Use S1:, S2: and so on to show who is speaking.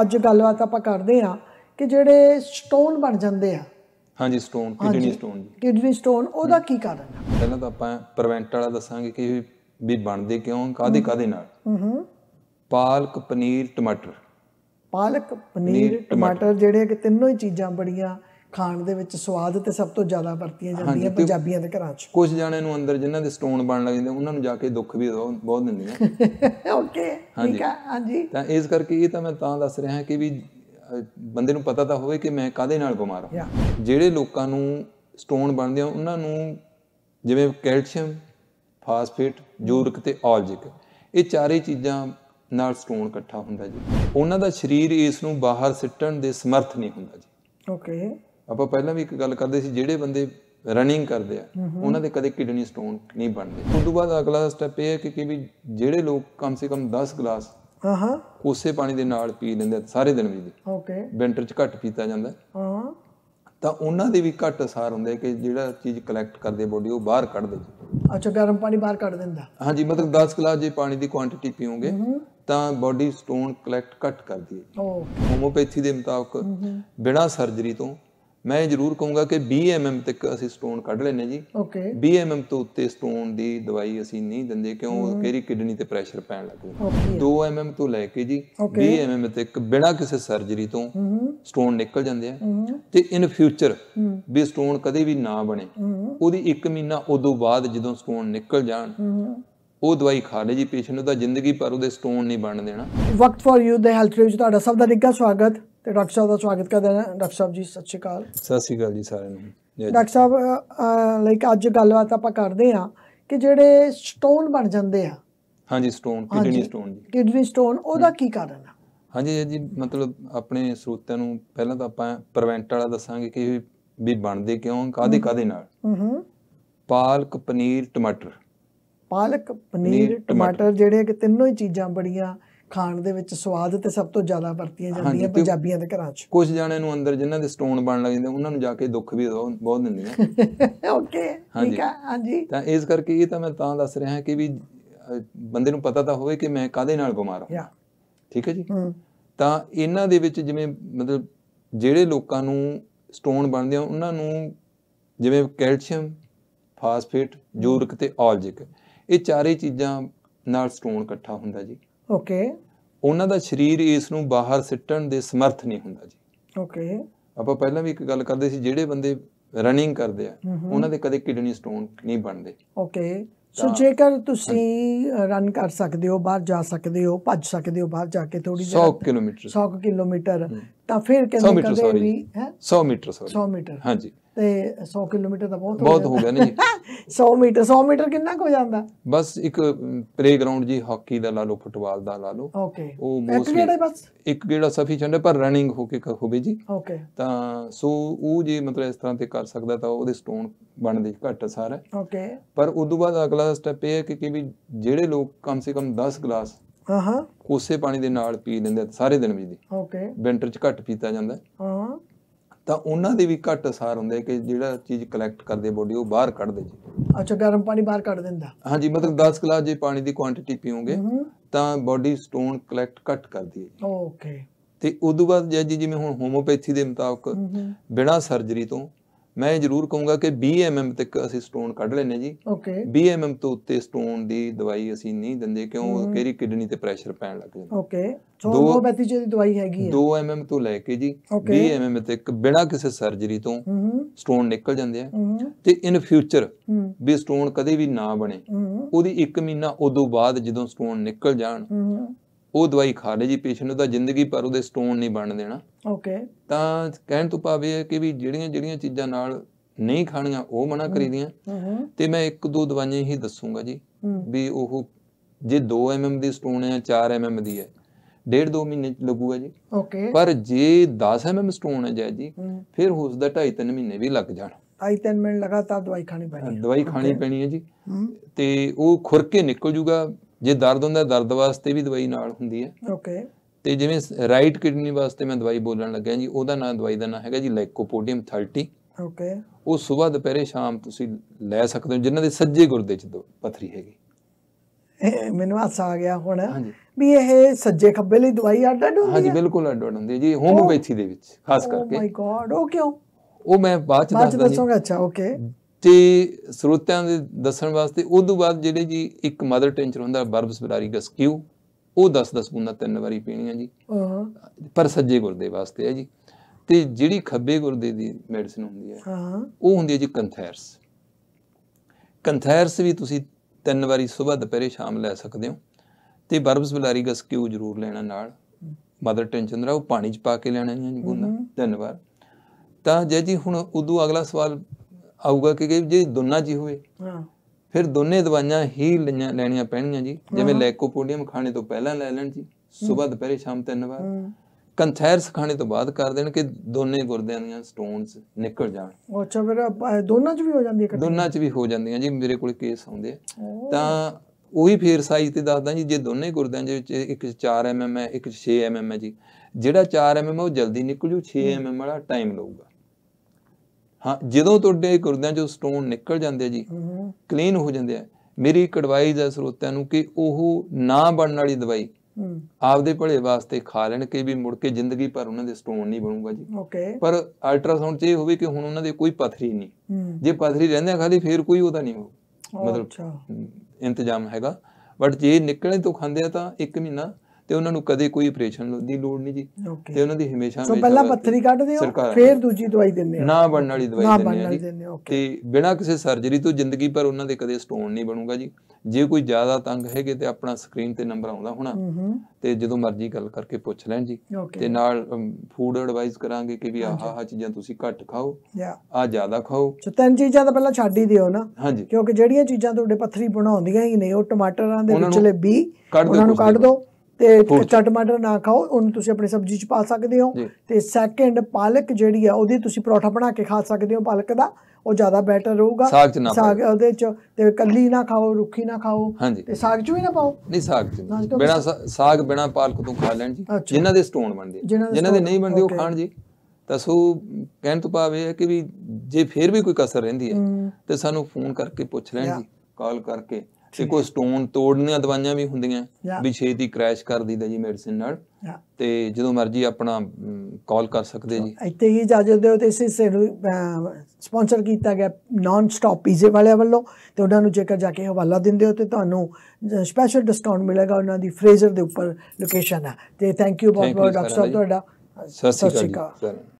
S1: ਅੱਜ ਗੱਲਬਾਤ ਆਪਾਂ ਕਰਦੇ ਆ ਕਿ ਜਿਹੜੇ ਸਟੋਨ ਬਣ ਜਾਂਦੇ ਆ
S2: ਹਾਂਜੀ stone kidney stone
S1: kidney stone ਉਹਦਾ ਕੀ ਕਾਰਨ
S2: ਹੈ ਪਹਿਲਾਂ ਤਾਂ ਆਪਾਂ ਪ੍ਰੀਵੈਂਟ ਵਾਲਾ ਦੱਸਾਂਗੇ ਕਿ ਵੀ ਬਣਦੇ ਕਿਉਂ ਕਾਦੇ ਕਾਦੇ ਨਾਲ ਹੂੰ ਹੂੰ ਪਾਲਕ ਪਨੀਰ ਟਮਾਟਰ
S1: ਪਾਲਕ ਪਨੀਰ ਟਮਾਟਰ ਜਿਹੜੇ ਕਿ ਤਿੰਨੋਂ ਹੀ ਚੀਜ਼ਾਂ ਬੜੀਆਂ ਖਾਣ ਦੇ ਵਿੱਚ ਸਵਾਦ ਤੇ ਸਭ ਤੋਂ ਜ਼ਿਆਦਾ ਵਰਤੀਆਂ ਜਾਂਦੀਆਂ ਪੰਜਾਬੀਆਂ ਦੇ ਘਰਾਂ 'ਚ
S2: ਕੁਝ ਜਾਣੇ ਨੂੰ ਅੰਦਰ ਜਿਨ੍ਹਾਂ ਦੇ ਸਟੋਨ ਬਣਨ ਲੱਗ ਜਾਂਦੇ ਉਹਨਾਂ ਨੂੰ ਜਾ ਕੇ ਦੁੱਖ ਵੀ ਬਹੁਤ ਹੈ
S1: ਓਕੇ ਠੀਕ ਆ ਹਾਂਜੀ
S2: ਤਾਂ ਇਸ ਕਰਕੇ ਇਹ ਤਾਂ ਮੈਂ ਤਾਂ ਦੱਸ ਰਿਹਾ ਕਿ ਵੀ ਬੰਦੇ ਨੂੰ ਪਤਾ ਤਾਂ ਹੋਵੇ ਕਿ ਮੈਂ ਕਾਦੇ ਨਾਲ ਬਿਮਾਰ ਹਾਂ ਜਿਹੜੇ ਲੋਕਾਂ ਨੂੰ ਸਟੋਨ ਬਣਦੇ ਆ ਉਹਨਾਂ ਨੂੰ ਜਿਵੇਂ ਕੈਲਸ਼ੀਅਮ ਫਾਸਫੇਟ ਜੂਰਕ ਤੇ ਆਲਜਿਕ ਇਹ ਚਾਰੇ ਚੀਜ਼ਾਂ ਨਾਲ ਸਟੋਨ ਇਕੱਠਾ ਹੁੰਦਾ ਜੀ ਉਹਨਾਂ ਦਾ ਸਰੀਰ ਇਸ ਨੂੰ ਬਾਹਰ ਸਿੱਟਣ ਦੇ ਸਮਰਥ ਨਹੀਂ ਹੁੰਦਾ ਜੀ ਓਕੇ ਆਪਾਂ ਪਹਿਲਾਂ ਵੀ ਇੱਕ ਗੱਲ ਕਰਦੇ ਸੀ ਜਿਹੜੇ ਬੰਦੇ ਰਨਿੰਗ ਕਰਦੇ ਆ ਉਹਨਾਂ ਦੇ ਕਦੇ ਕਿਡਨੀ ਸਟੋਨ ਨਹੀਂ ਬਣਦੇ ਉਸ ਤੋਂ ਬਾਅਦ ਅਗਲਾ ਸਟੈਪ ਇਹ ਹੈ ਕਿ ਕਿ ਵੀ ਜਿਹੜੇ ਲੋਕ ਕਮ ਸੇ ਕਮ 10 ਗਲਾਸ ਹਾਂ ਹਾਂ ਕੋਸੇ ਪਾਣੀ ਦੇ ਨਾਲ ਪੀ ਲੈਂਦੇ ਆ ਸਾਰੇ ਦਿਨ ਵੀ ਓਕੇ ਵਿੰਟਰ ਚ ਘੱਟ ਪੀਤਾ ਜਾਂਦਾ ਹਾਂ ਤਾਂ ਉਹਨਾਂ ਦੇ ਵੀ ਘੱਟ ਅਸਰ ਹੁੰਦੇ ਕਿ ਜਿਹੜਾ ਚੀਜ਼ ਕਲੈਕਟ ਕਰਦੇ ਬੋਡੀ ਉਹ ਬਾਹਰ ਕੱਢ ਦੇ
S1: ਅੱਛਾ ਗਰਮ ਪਾਣੀ ਬਾਹਰ ਕੱਢ ਦਿੰਦਾ
S2: ਹਾਂਜੀ ਮਤਲਬ 10 ਗਲਾਸ ਜੇ ਪਾਣੀ ਦੀ ਕੁਆਂਟੀਟੀ ਪੀਓਗੇ ਤਾਂ ਬਾਡੀ ਸਟੋਨ ਕਲੈਕਟ ਘੱਟ ਕਰਦੀ ਹੈ ਹੋਮੋਪੈਥੀ ਦੇ ਮੁਤਾਬਕ ਬਿਨਾ ਸਰਜਰੀ ਤੋਂ ਮੈਂ ਇਹ ਜ਼ਰੂਰ ਕਹੂੰਗਾ ਕਿ 20 mm ਤੱਕ ਅਸੀਂ ਸਟੋਨ ਕੱਢ ਲੈਨੇ ਜੀ ਓਕੇ 20 mm ਤੋਂ ਉੱਤੇ ਸਟੋਨ ਦੀ ਦਵਾਈ ਅਸੀਂ ਨਹੀਂ ਦਿੰਦੇ ਕਿਉਂ ਕਿਹੜੀ ਕਿਡਨੀ ਤੇ ਪ੍ਰੈਸ਼ਰ ਪੈਣ ਲੱਗੂ 2 mm ਤੋਂ ਲੈ ਕੇ ਜੀ 20 mm ਤੱਕ ਬਿਨਾਂ ਕਿਸੇ ਸਰਜਰੀ ਤੋਂ ਸਟੋਨ ਨਿਕਲ ਜਾਂਦੇ ਆ ਤੇ ਇਨ ਫਿਊਚਰ ਵੀ ਸਟੋਨ ਕਦੇ ਵੀ ਨਾ ਬਣੇ ਉਹਦੀ 1 ਮਹੀਨਾ ਉਦੋਂ ਬਾਅਦ ਜਦੋਂ ਸਟੋਨ ਨਿਕਲ ਜਾਣ ਉਹ ਦਵਾਈ ਖਾ ਲੈ ਜੀ ਪੇਸ਼ੈਂਟ ਨੂੰ ਤਾਂ ਜ਼ਿੰਦਗੀ ਭਰ ਉਹਦੇ ਸਟੋਨ ਨਹੀਂ ਬਣ ਦੇਣਾ
S1: ਵਕਤ ਫॉर ਯੂ ਦੇ ਹੈਲਥ ਰਿਵਿਊ ਤੁਹਾਡਾ ਸਭ ਦਾ ਨਿੱਘਾ ਸਵਾਗਤ ਤੇ ਡਾਕਟਰ ਸਾਹਿਬ ਦਾ ਸਵਾਗਤ ਕਰਦੇ ਹਾਂ ਡਾਕਟਰ ਸਾਹਿਬ ਜੀ ਸਤਿ ਸ਼੍ਰੀ ਅਕਾਲ
S2: ਸਤਿ ਸ਼੍ਰੀ ਅਕਾਲ ਜੀ ਸਾਰਿਆਂ ਨੂੰ ਡਾਕਟਰ
S1: ਸਾਹਿਬ ਲਾਈਕ ਅੱਜ ਗੱਲਬਾਤ ਆਪਾਂ ਕਰਦੇ ਹਾਂ ਕਿ ਜਿਹੜੇ ਸਟੋਨ ਬਣ ਜਾਂਦੇ ਆ
S2: ਹਾਂਜੀ ਸਟੋਨ ਕਿਡਨੀ ਸਟੋਨ ਜੀ
S1: ਕਿਡਨੀ ਸਟੋਨ ਉਹਦਾ ਕੀ ਕਾਰਨ ਆ
S2: ਹਾਂਜੀ ਜੀ ਮਤਲਬ ਆਪਣੇ ਸਰੋਤਿਆਂ ਨੂੰ ਪਹਿਲਾਂ ਤਾਂ ਆਪਾਂ ਪ੍ਰੀਵੈਂਟ ਵਾਲਾ ਦੱਸਾਂਗੇ ਕਿ ਵੀ ਬਣਦੇ ਕਿਉਂ ਕਾਦੇ ਕਾਦੇ ਨਾਲ ਹੂੰ ਪਾਲਕ ਪਨੀਰ ਟਮਾਟਰ
S1: ਪਾਲਕ ਪਨੀਰ ਟਮਾਟਰ ਜਿਹੜੇ ਕਿ ਤਿੰਨੋਂ ਹੀ ਚੀਜ਼ਾਂ ਬੜੀਆਂ ਖਾਣ ਦੇ ਵਿੱਚ ਸਵਾਦ ਤੇ ਸਭ ਤੋਂ ਜ਼ਿਆਦਾ ਵਰਤੀਆਂ ਜਾਂਦੀਆਂ
S2: ਪੰਜਾਬੀਆਂ ਦੇ ਘਰਾਂ 'ਚ ਕੁਝ ਜਾਣੇ ਨੂੰ ਅੰਦਰ ਜਿਨ੍ਹਾਂ ਦੇ ਸਟੋਨ ਬਣ ਲੱਗ ਜਾਂਦੇ ਉਹਨਾਂ ਨੂੰ ਜਾ ਕੇ ਦੁੱਖ ਵੀ ਬਹੁਤ ਦਿੰਦੀਆਂ
S1: ਓਕੇ ਠੀਕ ਆ ਹਾਂਜੀ
S2: ਤਾਂ ਇਸ ਕਰਕੇ ਇਹ ਤਾਂ ਮੈਂ ਤਾਂ ਦੱਸ ਰਿਹਾ ਕਿ ਵੀ ਬੰਦੇ ਨੂੰ ਪਤਾ ਤਾਂ ਹੋਵੇ ਕਿ ਮੈਂ ਕਾਦੇ ਨਾਲ ਬਿਮਾਰ ਹਾਂ ਠੀਕ ਹੈ ਜੀ ਤਾਂ ਇਹਨਾਂ ਦੇ ਵਿੱਚ ਜਿਵੇਂ ਮਤਲਬ ਜਿਹੜੇ ਲੋਕਾਂ ਨੂੰ ਸਟੋਨ ਬਣਦੇ ਆ ਉਹਨਾਂ ਨੂੰ ਜਿਵੇਂ ਕੈਲਸ਼ੀਅਮ ਫਾਸਫੇਟ ਜੂਰਕ ਤੇ ਆਲਜਿਕ ਇਹ ਚਾਰੇ ਚੀਜ਼ਾਂ ਨਾਲ ਸਟੋਨ ਇਕੱਠਾ ਹੁੰਦਾ ਜੀ ਓਕੇ ਉਹਨਾਂ ਦਾ ਸਰੀਰ ਇਸ ਨੂੰ ਬਾਹਰ ਸਿੱਟਣ ਦੇ ਸਮਰਥ ਨਹੀਂ ਹੁੰਦਾ
S1: ਜੀ ਓਕੇ
S2: ਆਪਾਂ ਪਹਿਲਾਂ ਵੀ ਇੱਕ ਗੱਲ ਕਰਦੇ ਸੀ ਜਿਹੜੇ ਬੰਦੇ ਰਨਿੰਗ ਕਰਦੇ ਆ ਉਹਨਾਂ ਦੇ ਕਦੇ ਕਿਡਨੀ ਸਟੋਨ ਨਹੀਂ ਬਣਦੇ ਓਕੇ ਸੋ
S1: ਜੇਕਰ ਤੁਸੀਂ ਰਨ ਕਰ ਸਕਦੇ ਹੋ ਬਾਹਰ ਜਾ ਸਕਦੇ ਹੋ ਭੱਜ ਸਕਦੇ ਹੋ ਬਾਹਰ ਜਾ ਕੇ ਥੋੜੀ ਜਿਹਾ 100
S2: ਕਿਲੋਮੀਟਰ 100
S1: ਕਿਲੋਮੀਟਰ ਤਾਂ ਫਿਰ ਕਹਿੰਦੇ ਕਦੇ ਵੀ ਹੈ
S2: 100 ਮੀਟਰ ਸੌਰੀ 100 ਮੀਟਰ ਹਾਂਜੀ
S1: ਤੇ 100 ਕਿਲੋਮੀਟਰ ਤਾਂ ਬਹੁਤ ਬਹੁਤ ਹੋ ਗਿਆ ਨਹੀਂ ਜੀ 100 ਮੀਟਰ 100 ਮੀਟਰ ਕਿੰਨਾ ਹੋ ਜਾਂਦਾ
S2: ਬਸ ਇੱਕ ਪਲੇਗਰਾਉਂਡ ਜੀ ਹਾਕੀ ਦਾ ਲਾ ਲਓ ਫੁੱਟਬਾਲ ਦਾ ਲਾ ਲਓ ਓਕੇ ਉਹ ਮੋਸਟਲੀ ਇੱਕ ਜਿਹੜਾ ਸਫੀ ਹੈ ਪਰ ਰਨਿੰਗ ਹੋ ਕੇ ਹੋਵੇ ਜੀ ਓਕੇ ਤਾਂ ਸੋ ਉਹ ਜੇ ਮਤਲਬ ਇਸ ਤਰ੍ਹਾਂ ਤੇ ਕਰ ਸਕਦਾ ਤਾਂ ਉਹਦੇ ਸਟੋਨ ਬਣਦੇ ਘੱਟ ਸਾਰਾ ਓਕੇ ਪਰ ਉਸ ਤੋਂ ਬਾਅਦ ਅਗਲਾ ਸਟੈਪ ਇਹ ਹੈ ਕਿ ਵੀ ਜਿਹੜੇ ਲੋਕ ਕਮ ਸੇ ਕਮ 10 ਗਲਾਸ ਹਾਂ ਹਾਂ ਕੋਸੇ ਪਾਣੀ ਦੇ ਨਾਲ ਪੀ ਲੈਂਦੇ ਸਾਰੇ ਦਿਨ ਵੀ ਦੀ ਓਕੇ ਵਿੰਟਰ ਚ ਘੱਟ ਪੀਤਾ ਜਾਂਦਾ ਹਾਂ ਤਾਂ ਉਹਨਾਂ ਦੇ ਵੀ ਘੱਟ ਅਸਰ ਹੁੰਦੇ ਕਿ ਜਿਹੜਾ ਚੀਜ਼ ਕਲੈਕਟ ਕਰਦੇ ਬੋਡੀ ਉਹ ਬਾਹਰ ਕੱਢ ਦੇ ਜੀ
S1: ਅੱਛਾ ਗਰਮ ਪਾਣੀ ਬਾਹਰ ਕੱਢ ਦਿੰਦਾ
S2: ਹਾਂਜੀ ਮਤਲਬ 10 ਗਲਾਸ ਜੇ ਪਾਣੀ ਦੀ ਕੁਆਂਟੀਟੀ ਪੀਓਗੇ ਤਾਂ ਬੋਡੀ ਸਟੋਨ ਕਲੈਕਟ ਘੱਟ ਕਰਦੀ ਹੈ ਓਕੇ ਤੇ ਉਦੋਂ ਬਾਅਦ ਜੇ ਜਿਵੇਂ ਹੁਣ ਹੋਮੋਪੈਥੀ ਦੇ ਮੁਤਾਬਕ ਬਿਨਾ ਸਰਜਰੀ ਤੋਂ ਮੈਂ ਜ਼ਰੂਰ ਕਹੂੰਗਾ ਕਿ 20 mm ਤੱਕ ਅਸੀਂ ਸਟੋਨ ਕੱਢ ਲੈਨੇ ਜੀ ਓਕੇ 20 mm ਤੋਂ ਉੱਤੇ ਸਟੋਨ ਦੀ ਦਵਾਈ ਅਸੀਂ ਨਹੀਂ ਦਿੰਦੇ ਕਿਉਂ ਕਿਹੜੀ ਕਿਡਨੀ ਤੇ ਪ੍ਰੈਸ਼ਰ ਪੈਣ ਲੱਗ ਜਾਂਦਾ
S1: ਓਕੇ ਹੋਮੋਪੈਥੀ ਜਿਹੜੀ ਦਵਾਈ ਹੈਗੀ ਹੈ 2
S2: mm ਤੋਂ ਲੈ ਕੇ ਜੀ 20 mm ਤੱਕ ਬਿਨਾਂ ਕਿਸੇ ਸਰਜਰੀ ਤੋਂ ਸਟੋਨ ਨਿਕਲ ਜਾਂਦੇ ਆ ਤੇ ਇਨ ਫਿਊਚਰ ਵੀ ਸਟੋਨ ਕਦੇ ਵੀ ਨਾ ਬਣੇ ਉਹਦੀ 1 ਮਹੀਨਾ ਉਦੋਂ ਬਾਅਦ ਜਦੋਂ ਸਟੋਨ ਨਿਕਲ ਜਾਣ ਉਹ ਦਵਾਈ ਖਾ ਲੈ ਜੀ ਪੇਸ਼ੈਂਟ ਨੂੰ ਤਾਂ ਜ਼ਿੰਦਗੀ ਭਰ ਉਹਦੇ ਸਟੋਨ ਨਹੀਂ ਬਣਨ ਦੇਣਾ ਓਕੇ ਤਾਂ ਕਹਿਣ ਤੋਂ ਭਾਵ ਇਹ ਹੈ ਕਿ ਵੀ ਜਿਹੜੀਆਂ ਜਿਹੜੀਆਂ ਚੀਜ਼ਾਂ ਨਾਲ ਨਹੀਂ ਖਾਣੀਆਂ ਉਹ ਮਨਾ ਕਰੀ ਦੀਆਂ ਤੇ ਮੈਂ ਇੱਕ ਦੋ ਦਵਾਈਆਂ ਹੀ ਦੱਸੂਗਾ ਜੀ ਵੀ ਉਹ ਜੇ 2 ਐਮਐਮ ਦੀ ਸਟੋਨ ਹੈ 4 ਐਮਐਮ ਦੀ ਹੈ ਡੇਢ ਦੋ ਮਹੀਨੇ ਲੱਗੂਗਾ ਜੀ ਓਕੇ ਪਰ ਜੇ 10 ਐਮਐਮ ਸਟੋਨ ਹੈ ਜੈ ਜੀ ਫਿਰ ਉਸ ਦਾ 2.5 3 ਮਹੀਨੇ ਵੀ ਲੱਗ ਜਾਣ
S1: 2.5 3 ਮਹੀਨੇ ਲਗਾਤਾਰ ਦਵਾਈ ਖਾਣੀ ਪੈਣੀ ਹੈ ਦਵਾਈ ਖਾਣੀ ਪੈਣੀ
S2: ਹੈ ਜੀ ਤੇ ਉਹ ਖੁਰਕੇ ਨਿਕਲ ਜੂਗਾ ਜੇ ਦਰਦ ਹੁੰਦਾ ਦਰਦ ਵਾਸਤੇ ਵੀ ਦਵਾਈ ਨਾਲ ਹੁੰਦੀ ਹੈ ਓਕੇ ਤੇ ਜਿਵੇਂ ਰਾਈਟ ਕਿਡਨੀ ਵਾਸਤੇ ਮੈਂ ਦਵਾਈ ਬੋਲਣ ਲੱਗਿਆ ਜੀ ਉਹਦਾ ਨਾਮ ਦਵਾਈ ਦਾ ਨਾਮ ਹੈਗਾ ਜੀ ਲਾਈਕੋਪੋਡੀਅਮ 30 ਓਕੇ ਉਹ ਸਵੇਰ ਦੁਪਹਿਰੇ ਸ਼ਾਮ ਤੁਸੀਂ ਲੈ ਸਕਦੇ ਹੋ ਜਿਨ੍ਹਾਂ ਦੇ ਸੱਜੇ ਗੁਰਦੇ 'ਚ ਪਥਰੀ
S1: ਹੈਗੀ ਮੈਨੂੰ ਆਸ ਆ ਗਿਆ ਹੁਣ ਵੀ ਇਹ ਸੱਜੇ ਖੱਬੇ ਲਈ ਦਵਾਈ ਅੱਡ ਅੱਡ ਹੁੰਦੀ ਹੈ ਹਾਂਜੀ
S2: ਬਿਲਕੁਲ ਅੱਡ ਅੱਡ ਹੁੰਦੀ ਹੈ ਜੀ ਹੋਮੋਪੈਥੀ oh। ਦੇ ਵਿੱਚ ਖਾਸ ਕਰਕੇ ਓ ਮਾਈ
S1: ਗੋਡ ਉਹ ਕਿਉਂ
S2: ਉਹ ਮੈਂ ਬਾਅਦ ਚ ਦੱਸਾਂਗਾ ਅੱਛਾ ਓਕੇ ਤੇ ਸਰੋਤਿਆਂ ਦੇ ਦੱਸਣ ਵਾਸਤੇ ਉਸ ਤੋਂ ਬਾਅਦ ਜਿਹੜੇ ਜੀ ਇੱਕ ਮਦਰ ਟੈਂਚਰ ਹੁੰਦਾ ਬਰਬਸ ਬਿਲਾਰੀ ਗਸਕਿਊ ਉਹ 10-10 ਬੂੰਦਾਂ ਤਿੰਨ ਵਾਰੀ ਪੀਣੀਆਂ ਜੀ ਪਰ ਸੱਜੇ ਗੁਰਦੇ ਵਾਸਤੇ ਹੈ ਜੀ ਤੇ ਜਿਹੜੀ ਖੱਬੇ ਗੁਰਦੇ ਦੀ ਮੈਡੀਸਿਨ ਹੁੰਦੀ ਹੈ ਉਹ ਹੁੰਦੀ ਹੈ ਜੀ ਕੰਥੈਰਸ ਕੰਥੈਰਸ ਵੀ ਤੁਸੀਂ ਤਿੰਨ ਵਾਰੀ ਸਵੇਰ ਦੁਪਹਿਰੇ ਸ਼ਾਮ ਲੈ ਸਕਦੇ ਹੋ ਤੇ ਬਰਬਸ ਬਿਲਾਰੀ ਗਸਕਿਊ ਜ਼ਰੂਰ ਲੈਣਾ ਨਾਲ ਮਦਰ ਟੈਂਚਰ ਉਹ ਪਾਣੀ 'ਚ ਪਾ ਕੇ ਲੈਣਾ ਜੀ ਬੂੰਦਾਂ ਤਿੰਨ ਵਾਰ ਤਾਂ ਜੇ ਜੀ ਹੁਣ ਉਦੋਂ ਅਗਲਾ ਸਵਾਲ ਆਊਗਾ ਕਿ ਜੇ ਦੋਨਾਂ ਜੀ ਹੋਵੇ ਹਾਂ ਫਿਰ ਦੋਨੇ ਦਵਾਈਆਂ ਹੀ ਲੈਣੀਆਂ ਪੈਣੀਆਂ ਜੀ ਜਿਵੇਂ ਲੈਕੋਪੋਡੀਅਮ ਖਾਣੇ ਤੋਂ ਪਹਿਲਾਂ ਲੈ ਲੈਣ ਜੀ ਸਵੇਰ ਦੁਪਹਿਰੇ ਸ਼ਾਮ ਤਿੰਨ ਵਾਰ ਕੰਥੈਰਸ ਖਾਣੇ ਤੋਂ ਬਾਅਦ ਕਰ ਦੇਣ ਕਿ ਦੋਨੇ ਗੁਰਦਿਆਂ ਦੀਆਂ ਸਟੋਨਸ ਨਿਕਲ ਜਾਣ
S1: ਅੱਛਾ ਫਿਰ ਦੋਨਾਂ 'ਚ ਵੀ ਹੋ ਜਾਂਦੀ ਹੈ ਦੋਨਾਂ
S2: 'ਚ ਵੀ ਹੋ ਜਾਂਦੀਆਂ ਜੀ ਮੇਰੇ ਕੋਲ ਕੇਸ ਆਉਂਦੇ ਆ ਤਾਂ ਉਹੀ ਫੇਰ ਸਾਈਜ਼ ਤੇ ਦੱਸਦਾ ਜੀ ਜੇ ਦੋਨੇ ਗੁਰਦਿਆਂ ਦੇ ਵਿੱਚ ਇੱਕ 4 ਐਮਐਮ ਹੈ ਇੱਕ 6 ਐਮਐਮ ਹੈ ਜੀ ਜਿਹੜਾ 4 ਐਮਐਮ ਉਹ ਜਲਦੀ ਨਿਕਲ ਜੂ 6 ਐਮਐਮ ਵਾਲਾ ਟਾਈਮ ਲਊਗਾ ਹਾਂ ਜਦੋਂ ਤੁਹਾਡੇ ਗੁਰਦਿਆਂ ਚੋਂ ਸਟੋਨ ਨਿਕਲ ਜਾਂਦੇ ਜੀ ਕਲੀਨ ਹੋ ਜਾਂਦੇ ਆ ਮੇਰੀ ਇੱਕ ਹੈ ਸਰੋਤਿਆਂ ਨੂੰ ਕਿ ਉਹ ਨਾ ਬਣਨ ਵਾਲੀ ਦਵਾਈ ਆਪਦੇ ਭਲੇ ਵਾਸਤੇ ਖਾ ਲੈਣ ਕਿ ਵੀ ਮੁੜ ਕੇ ਜ਼ਿੰਦਗੀ ਪਰ ਉਹਨਾਂ ਦੇ ਸਟੋਨ ਨਹੀਂ ਬਣੂਗਾ ਜੀ ਓਕੇ ਪਰ ਅਲਟਰਾਸਾਊਂਡ 'ਚ ਇਹ ਹੋਵੇ ਕਿ ਹੁਣ ਉਹਨਾਂ ਦੇ ਕੋਈ ਪਥਰੀ
S1: ਨਹੀਂ
S2: ਜੇ ਪਥਰੀ ਰਹਿੰਦੇ ਖਾਲੀ ਫੇਰ ਕੋਈ ਉਹਦਾ ਨਹੀਂ ਹੋਊ
S1: ਮਤਲਬ
S2: ਇੰਤਜ਼ਾਮ ਹੈਗਾ ਬਟ ਜੇ ਨਿਕਲਣ ਤੋਂ ਖਾਂਦੇ ਆ ਤਾਂ 1 ਮਹੀਨਾ ਤੇ ਉਹਨਾਂ ਨੂੰ ਕਦੇ ਕੋਈ ਆਪਰੇਸ਼ਨ ਦੀ ਲੋੜ ਨਹੀਂ ਜੀ ਤੇ ਉਹਨਾਂ ਦੀ ਹਮੇਸ਼ਾ ਸੋ ਪਹਿਲਾਂ ਪੱਥਰੀ
S1: ਕੱਢਦੇ ਹੋ ਫਿਰ ਦੂਜੀ ਦਵਾਈ ਦਿੰਦੇ ਹੋ ਨਾ
S2: ਬਣਨ ਵਾਲੀ ਦਵਾਈ ਦਿੰਦੇ ਹੋ ਤੇ ਬਿਨਾਂ ਕਿਸੇ ਸਰਜਰੀ ਤੋਂ ਜ਼ਿੰਦਗੀ ਪਰ ਉਹਨਾਂ ਦੇ ਕਦੇ ਸਟੋਨ ਨਹੀਂ ਬਣੂਗਾ ਜੀ ਜੇ ਕੋਈ ਜ਼ਿਆਦਾ ਤੰਗ ਹੈਗੇ ਤੇ ਆਪਣਾ ਸਕਰੀਨ ਤੇ ਨੰਬਰ ਆਉਂਦਾ ਹੋਣਾ ਤੇ ਜਦੋਂ ਮਰਜ਼ੀ ਗੱਲ ਕਰਕੇ ਪੁੱਛ ਲੈਣ ਜੀ ਤੇ ਨਾਲ ਫੂਡ ਐਡਵਾਈਸ ਕਰਾਂਗੇ ਕਿ ਵੀ ਆਹ ਆਹ ਚੀਜ਼ਾਂ ਤੁਸੀਂ ਘੱਟ ਖਾਓ ਆ ਜ਼ਿਆਦਾ ਖਾਓ ਸੋ
S1: ਤਿੰਨ ਚੀਜ਼ਾਂ ਤਾਂ ਪਹਿਲਾਂ ਛੱਡ ਹੀ ਦਿਓ ਨਾ ਕਿਉਂਕਿ ਜਿਹੜੀਆਂ ਚੀਜ਼ਾਂ ਤੁਹਾਡੇ ਪੱਥਰੀ ਬਣਾਉਂਦੀਆਂ ਹੀ ਨੇ ਉਹ ਟਮਾਟਰਾਂ ਦੇ ਵਿਚਲੇ ਵੀ ਉਹਨਾਂ ਨੂੰ ਕੱਢ ਦਿਓ ਤੇ ਕੱਚਾ ਟਮਾਟਰ ਨਾ ਖਾਓ ਉਹਨੂੰ ਤੁਸੀਂ ਆਪਣੀ ਸਬਜ਼ੀ ਚ ਪਾ ਸਕਦੇ ਹੋ ਤੇ ਸੈਕੰਡ ਪਾਲਕ ਜਿਹੜੀ ਆ ਉਹਦੀ ਤੁਸੀਂ ਪਰੌਠਾ ਬਣਾ ਕੇ ਖਾ ਸਕਦੇ ਹੋ ਪਾਲਕ ਦਾ ਉਹ ਜ਼ਿਆਦਾ ਬੈਟਰ ਰਹੂਗਾ ਸਾਗ ਉਹਦੇ ਚ ਤੇ ਕੱਲੀ ਨਾ ਖਾਓ ਰੁੱਖੀ ਨਾ ਖਾਓ ਤੇ ਸਾਗ ਚ ਵੀ ਨਾ ਪਾਓ
S2: ਨਹੀਂ ਸਾਗ ਚ ਬਿਨਾ ਸਾਗ ਬਿਨਾ ਪਾਲਕ ਤੋਂ ਖਾ ਲੈਣ ਜੀ ਜਿਨ੍ਹਾਂ ਦੇ ਸਟੋਨ ਬਣਦੇ ਜਿਨ੍ਹਾਂ ਦੇ ਨਹੀਂ ਬਣਦੇ ਉਹ ਖਾਣ ਜੀ ਤਾਂ ਸੋ ਕਹਿਣ ਤੋਂ ਪਾਵੇ ਕਿ ਵੀ ਜੇ ਫੇਰ ਵੀ ਕੋਈ ਕਸਰ ਰਹਿੰਦੀ ਹੈ ਤੇ ਸਾਨੂੰ ਫੋਨ ਕਰਕੇ ਪੁੱਛ ਲੈਣ ਜੀ ਕਾਲ ਕਰਕੇ ਤੇ ਕੋਈ ਸਟੋਨ ਤੋੜਨੀਆਂ ਦਵਾਈਆਂ ਵੀ ਹੁੰਦੀਆਂ ਵੀ ਛੇਤੀ ਕ੍ਰੈਸ਼ ਕਰ ਦਿੰਦਾ ਜੀ ਮੈਡੀਸਿਨ ਨਾਲ ਤੇ ਜਦੋਂ ਮਰਜ਼ੀ ਆਪਣਾ ਕਾਲ ਕਰ ਸਕਦੇ ਜੀ
S1: ਇੱਥੇ ਹੀ ਜਾ ਜਾਂਦੇ ਹੋ ਤੇ ਇਸੇ ਸਪਾਂਸਰ ਕੀਤਾ ਗਿਆ ਨਾਨ ਸਟਾਪ ਪੀਜ਼ੇ ਵਾਲਿਆਂ ਵੱਲੋਂ ਤੇ ਉਹਨਾਂ ਨੂੰ ਜੇਕਰ ਜਾ ਕੇ ਹਵਾਲਾ ਦਿੰਦੇ ਹੋ ਤੇ ਤੁਹਾਨੂੰ ਸਪੈਸ਼ਲ ਡਿਸਕਾਊਂਟ ਮਿਲੇਗਾ ਉਹਨਾਂ ਦੀ ਫਰੇਜ਼ਰ ਦੇ ਉੱਪਰ ਲੋਕੇਸ਼ਨ ਹੈ ਤੇ ਥੈਂਕ ਯੂ ਬਹੁਤ ਬਹੁਤ ਡਾਕਟਰ ਸਾਹਿਬ ਤੁਹਾਡਾ ਸਤਿ ਸ਼੍ਰੀ ਅਕਾਲ